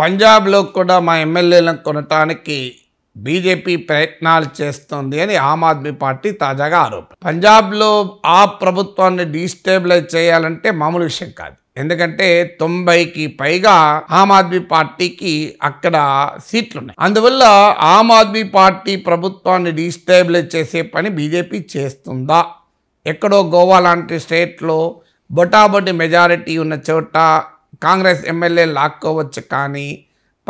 పంజాబ్లో కూడా మా ఎమ్మెల్యేలను కొనటానికి బీజేపీ ప్రయత్నాలు చేస్తుంది అని ఆమ్ ఆద్మీ పార్టీ తాజాగా ఆరోపణ పంజాబ్లో ఆ ప్రభుత్వాన్ని డీస్టేబిలైజ్ చేయాలంటే మామూలు విషయం కాదు ఎందుకంటే తొంభైకి పైగా ఆమ్ ఆద్మీ పార్టీకి అక్కడ సీట్లున్నాయి అందువల్ల ఆమ్ ఆద్మీ పార్టీ ప్రభుత్వాన్ని డీస్టేబిలైజ్ చేసే పని బీజేపీ చేస్తుందా ఎక్కడో గోవా లాంటి స్టేట్లో బొటాబొటి మెజారిటీ ఉన్న చోట కాంగ్రెస్ ఎమ్మెల్యేలు లాక్కోవచ్చు కానీ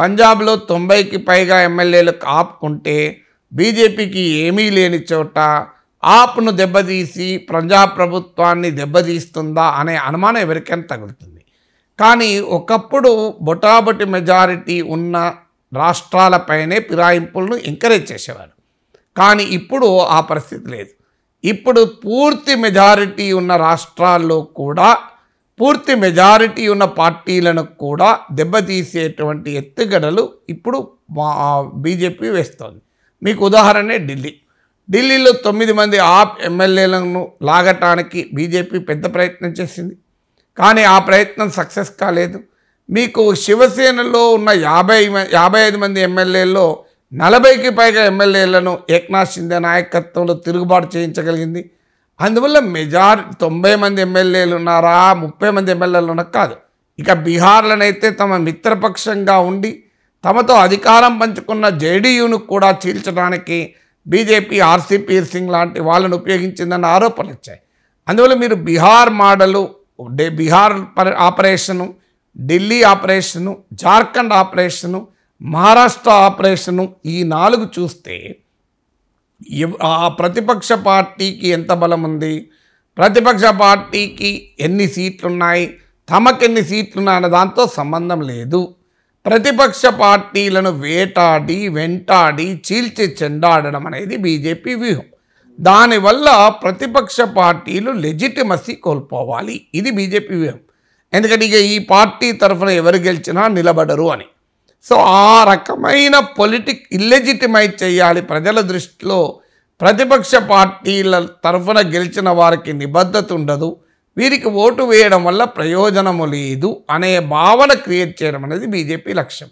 పంజాబ్లో తొంభైకి పైగా ఎమ్మెల్యేలు ఆపుకుంటే బీజేపీకి ఏమీ లేని చోట ఆప్ను దెబ్బతీసి ప్రజా ప్రభుత్వాన్ని దెబ్బతీస్తుందా అనే అనుమానం ఎవరికైనా తగులుతుంది కానీ ఒకప్పుడు బొటాబొటి మెజారిటీ ఉన్న రాష్ట్రాలపైనే ఫిరాయింపులను ఎంకరేజ్ చేసేవారు కానీ ఇప్పుడు ఆ పరిస్థితి లేదు ఇప్పుడు పూర్తి మెజారిటీ ఉన్న రాష్ట్రాల్లో కూడా పూర్తి మెజారిటీ ఉన్న పార్టీలను కూడా దెబ్బతీసేటువంటి ఎత్తుగడలు ఇప్పుడు మా బీజేపీ వేస్తోంది మీకు ఉదాహరణే ఢిల్లీ ఢిల్లీలో తొమ్మిది మంది ఆప్ ఎమ్మెల్యేలను లాగటానికి బీజేపీ పెద్ద ప్రయత్నం చేసింది కానీ ఆ ప్రయత్నం సక్సెస్ కాలేదు మీకు శివసేనలో ఉన్న యాభై యాభై ఐదు మంది ఎమ్మెల్యేల్లో నలభైకి పైగా ఎమ్మెల్యేలను ఏక్నాథ్ షిందే నాయకత్వంలో తిరుగుబాటు చేయించగలిగింది అందువల్ల మెజారిటీ తొంభై మంది ఎమ్మెల్యేలు ఉన్నారా ముప్పై మంది ఎమ్మెల్యేలు ఉన్న కాదు ఇక బీహార్లనైతే తమ మిత్రపక్షంగా ఉండి తమతో అధికారం పంచుకున్న జేడీయూను కూడా చీల్చడానికి బీజేపీ ఆర్సీపీర్ సింగ్ లాంటి వాళ్ళను ఉపయోగించిందన్న ఆరోపణలు వచ్చాయి అందువల్ల మీరు Bihar model Bihar operation Delhi operation Jharkhand operation Maharashtra operation ఈ నాలుగు చూస్తే ఆ ప్రతిపక్ష పార్టీకి ఎంత బలం ఉంది ప్రతిపక్ష పార్టీకి ఎన్ని సీట్లున్నాయి తమకెన్ని సీట్లున్నాయన్న దాంతో సంబంధం లేదు ప్రతిపక్ష పార్టీలను వేటాడి వెంటాడి చీల్చి చెండాడడం అనేది బీజేపీ వ్యూహం దానివల్ల ప్రతిపక్ష పార్టీలు లెజిటిమసీ కోల్పోవాలి ఇది బీజేపీ వ్యూహం ఎందుకంటే ఇక ఈ పార్టీ తరఫున ఎవరు గెలిచినా నిలబడరు అని సో ఆ రకమైన పొలిటిక్ ఇల్లెజిటిమైజ్ చేయాలి ప్రజల దృష్టిలో ప్రతిపక్ష పార్టీల తరఫున గెలిచిన వారికి నిబద్ధత ఉండదు వీరికి ఓటు వేయడం వల్ల ప్రయోజనము లేదు అనే భావన క్రియేట్ చేయడం అనేది బీజేపీ లక్ష్యం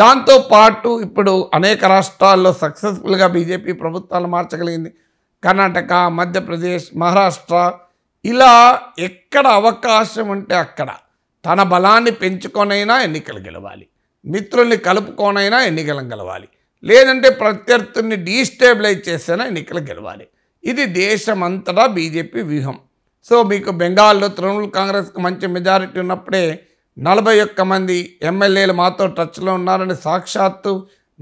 దాంతోపాటు ఇప్పుడు అనేక రాష్ట్రాల్లో సక్సెస్ఫుల్గా బీజేపీ ప్రభుత్వాలు మార్చగలిగింది కర్ణాటక మధ్యప్రదేశ్ మహారాష్ట్ర ఇలా ఎక్కడ అవకాశం ఉంటే అక్కడ తన బలాన్ని పెంచుకొనైనా ఎన్నికలు గెలవాలి మిత్రుల్ని కలుపుకోనైనా ఎన్నికలను గెలవాలి లేదంటే ప్రత్యర్థుల్ని డీస్టేబిలైజ్ చేస్తేనే ఎన్నికలు గెలవాలి ఇది దేశమంతటా బీజేపీ వ్యూహం సో మీకు బెంగాల్లో తృణమూల్ కాంగ్రెస్కి మంచి మెజారిటీ ఉన్నప్పుడే నలభై ఒక్క మంది ఎమ్మెల్యేలు మాతో టచ్లో ఉన్నారని సాక్షాత్తు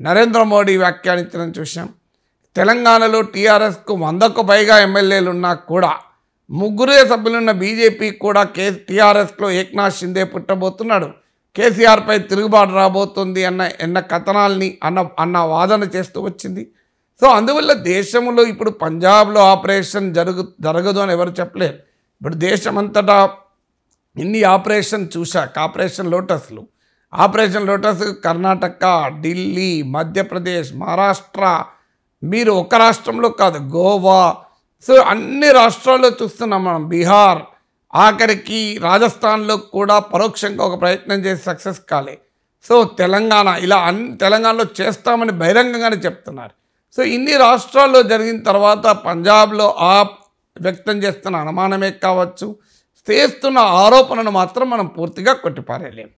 నరేంద్ర మోడీ వ్యాఖ్యానించడం చూసాం తెలంగాణలో టీఆర్ఎస్కు వందకు పైగా ఎమ్మెల్యేలు ఉన్నా కూడా ముగ్గురే సభ్యులున్న బీజేపీ కూడా కే టీఆర్ఎస్లో ఏక్నాథ్ షిందే పుట్టబోతున్నాడు కేసీఆర్పై తిరుగుబాటు రాబోతుంది అన్న అన్న కథనాల్ని అన్న అన్న వాదన చేస్తూ వచ్చింది సో అందువల్ల దేశంలో ఇప్పుడు పంజాబ్లో ఆపరేషన్ జరుగు జరగదు అని ఎవరు చెప్పలేరు ఇప్పుడు దేశమంతటా ఇన్ని ఆపరేషన్ చూశాక ఆపరేషన్ లోటస్లు ఆపరేషన్ లోటస్ కర్ణాటక ఢిల్లీ మధ్యప్రదేశ్ మహారాష్ట్ర మీరు ఒక రాష్ట్రంలో కాదు గోవా సో అన్ని రాష్ట్రాల్లో చూస్తున్నాం మనం బీహార్ ఆఖరికి రాజస్థాన్లో కూడా పరోక్షంగా ఒక ప్రయత్నం చేసి సక్సెస్ కాలే సో తెలంగాణ ఇలా అన్ తెలంగాణలో చేస్తామని బహిరంగంగానే చెప్తున్నారు సో ఇన్ని రాష్ట్రాల్లో జరిగిన తర్వాత పంజాబ్లో ఆ వ్యక్తం చేస్తున్న అనుమానమే కావచ్చు చేస్తున్న ఆరోపణను మాత్రం మనం పూర్తిగా కొట్టిపారేయలేం